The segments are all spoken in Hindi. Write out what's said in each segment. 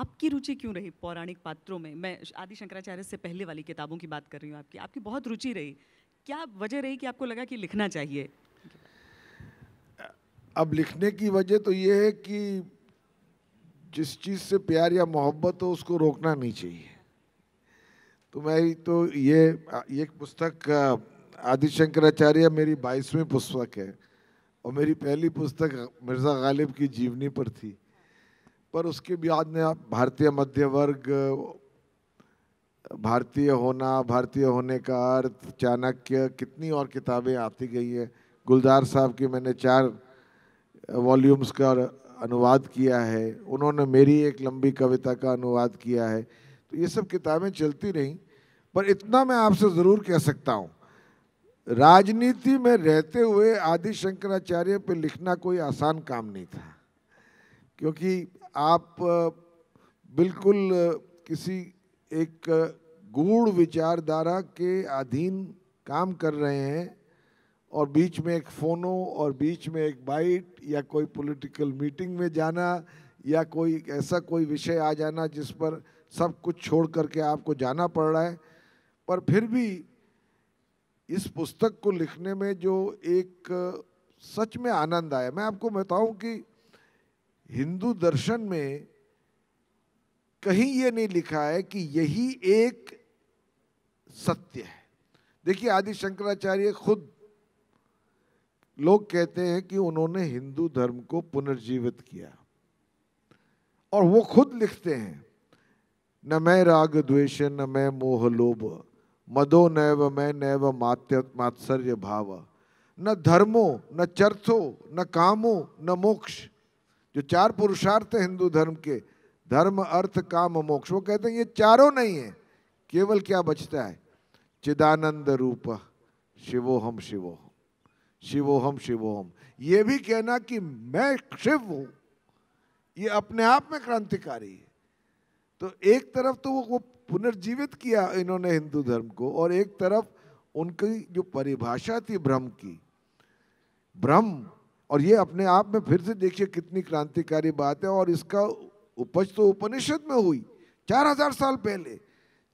आपकी रुचि क्यों रही पौराणिक पात्रों में मैं आदि शंकराचार्य से पहले वाली किताबों की बात कर रही हूँ आपकी आपकी बहुत रुचि रही क्या वजह रही कि आपको लगा कि लिखना चाहिए अब लिखने की वजह तो ये है कि जिस चीज़ से प्यार या मोहब्बत हो उसको रोकना नहीं चाहिए तो मैं तो ये एक पुस्तक आदि शंकराचार्य मेरी बाईसवीं पुस्तक है और मेरी पहली पुस्तक मिर्ज़ा गालिब की जीवनी पर थी पर उसके बाद में आप भारतीय मध्य वर्ग भारतीय होना भारतीय होने का अर्थ चाणक्य कितनी और किताबें आती गई है गुलजार साहब की मैंने चार वॉल्यूम्स का अनुवाद किया है उन्होंने मेरी एक लंबी कविता का अनुवाद किया है तो ये सब किताबें चलती रहीं पर इतना मैं आपसे ज़रूर कह सकता हूँ राजनीति में रहते हुए आदि शंकराचार्य पर लिखना कोई आसान काम नहीं था क्योंकि आप बिल्कुल किसी एक गूढ़ विचारधारा के अधीन काम कर रहे हैं और बीच में एक फ़ोनो और बीच में एक बाइट या कोई पॉलिटिकल मीटिंग में जाना या कोई ऐसा कोई विषय आ जाना जिस पर सब कुछ छोड़ करके आपको जाना पड़ रहा है पर फिर भी इस पुस्तक को लिखने में जो एक सच में आनंद आया मैं आपको बताऊं कि हिंदू दर्शन में कहीं ये नहीं लिखा है कि यही एक सत्य है देखिए आदि शंकराचार्य खुद लोग कहते हैं कि उन्होंने हिंदू धर्म को पुनर्जीवित किया और वो खुद लिखते हैं न मैं राग द्वेष न मैं मोह लोभ मदो नैव मैं नैव मात्य मात्सर्य भाव न धर्मो न चर्थो न कामो न मोक्ष जो चार पुरुषार्थ हिंदू धर्म के धर्म अर्थ काम मोक्ष वो कहते हैं ये चारों नहीं है केवल क्या बचता है चिदानंद रूप शिवोहम शिवोहम शिवोहम शिवोहम ये भी कहना कि मैं शिव हूं ये अपने आप में क्रांतिकारी है तो एक तरफ तो वो पुनर्जीवित किया इन्होंने हिंदू धर्म को और एक तरफ उनकी जो परिभाषा थी ब्रह्म की ब्रह्म और ये अपने आप में फिर से देखिए कितनी क्रांतिकारी बात है और इसका उपज तो उपनिषद में हुई चार हजार साल पहले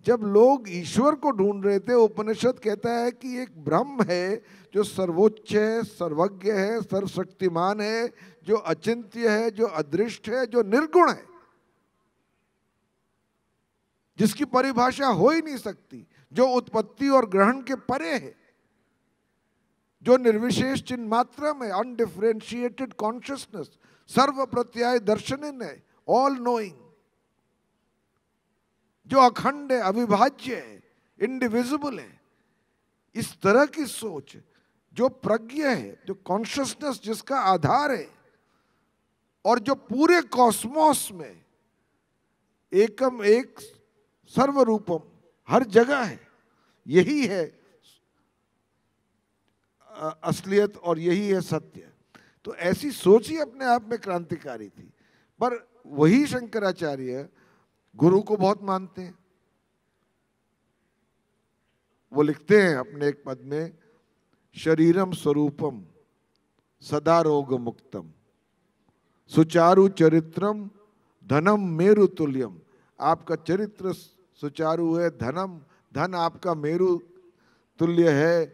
जब लोग ईश्वर को ढूंढ रहे थे उपनिषद कहता है कि एक ब्रह्म है जो सर्वोच्च है सर्वज्ञ है सर्वशक्तिमान है जो अचिंत्य है जो अदृष्ट है जो निर्गुण है जिसकी परिभाषा हो ही नहीं सकती जो उत्पत्ति और ग्रहण के परे है जो निर्विशेष चिन्ह मात्र में अनडिफ्रेंशिएटेड कॉन्शियसनेस सर्व प्रत्याय दर्शन है ऑल नोइंग जो अखंड है अविभाज्य है इंडिविजिबल है इस तरह की सोच जो प्रज्ञ है जो कॉन्शियसनेस जिसका आधार है और जो पूरे कॉस्मोस में एकम एक सर्वरूपम हर जगह है यही है असलियत और यही है सत्य तो ऐसी सोच ही अपने आप में क्रांतिकारी थी पर वही शंकराचार्य गुरु को बहुत मानते हैं वो लिखते हैं अपने एक पद में शरीरम स्वरूपम सदा रोग मुक्तम सुचारु चरित्रम धनम मेरु तुल्यम आपका चरित्र सुचारु है धनम धन आपका मेरु तुल्य है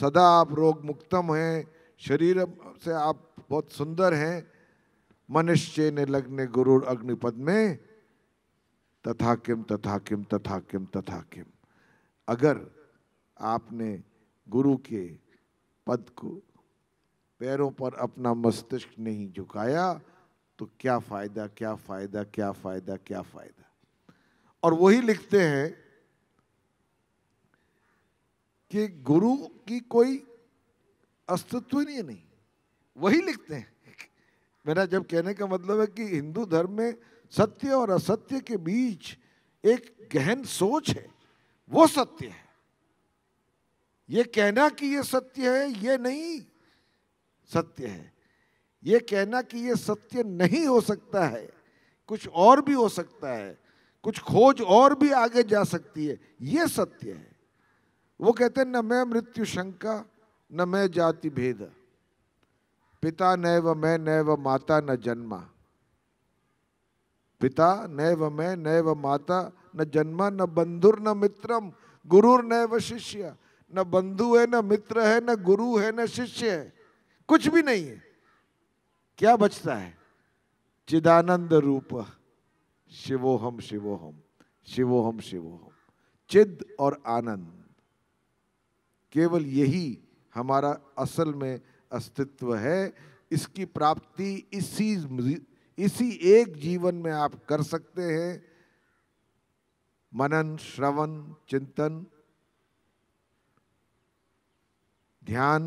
सदा आप रोग मुक्तम हैं शरीर से आप बहुत सुंदर हैं मनुष्य ने लगने गुरु अग्निपद में तथा किम तथा किम तथा किम तथा किम अगर आपने गुरु के पद को पैरों पर अपना मस्तिष्क नहीं झुकाया तो क्या फायदा क्या फायदा क्या फायदा क्या फायदा और वही लिखते हैं कि गुरु की कोई अस्तित्व ही नहीं है नहीं वही लिखते हैं मेरा जब कहने का मतलब है कि हिंदू धर्म में सत्य और असत्य के बीच एक गहन सोच है वो सत्य है ये कहना कि ये सत्य है ये नहीं सत्य है ये कहना कि ये सत्य नहीं हो सकता है कुछ और भी हो सकता है कुछ खोज और भी आगे जा सकती है ये सत्य है वो कहते हैं न मैं मृत्यु शंका न मैं जाति भेद पिता न व मैं न व माता न जन्मा पिता व मैं न व माता न जन्मा न बंधुर न मित्रम गुरुर व शिष्य न बंधु है न मित्र है न गुरु है न शिष्य है कुछ भी नहीं है क्या बचता है चिदानंद रूप शिवोहम शिवोहम शिवोहम शिवोहम चिद और आनंद केवल यही हमारा असल में अस्तित्व है इसकी प्राप्ति इसी इसी एक जीवन में आप कर सकते हैं मनन श्रवण चिंतन ध्यान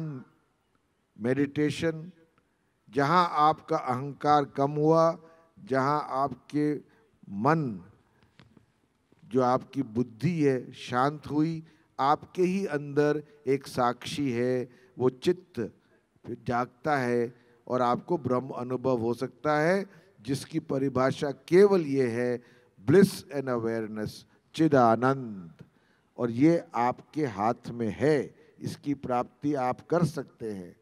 मेडिटेशन जहां आपका अहंकार कम हुआ जहां आपके मन जो आपकी बुद्धि है शांत हुई आपके ही अंदर एक साक्षी है वो चित्त जागता है और आपको ब्रह्म अनुभव हो सकता है जिसकी परिभाषा केवल ये है ब्लिस एंड अवेयरनेस चिदानंद और ये आपके हाथ में है इसकी प्राप्ति आप कर सकते हैं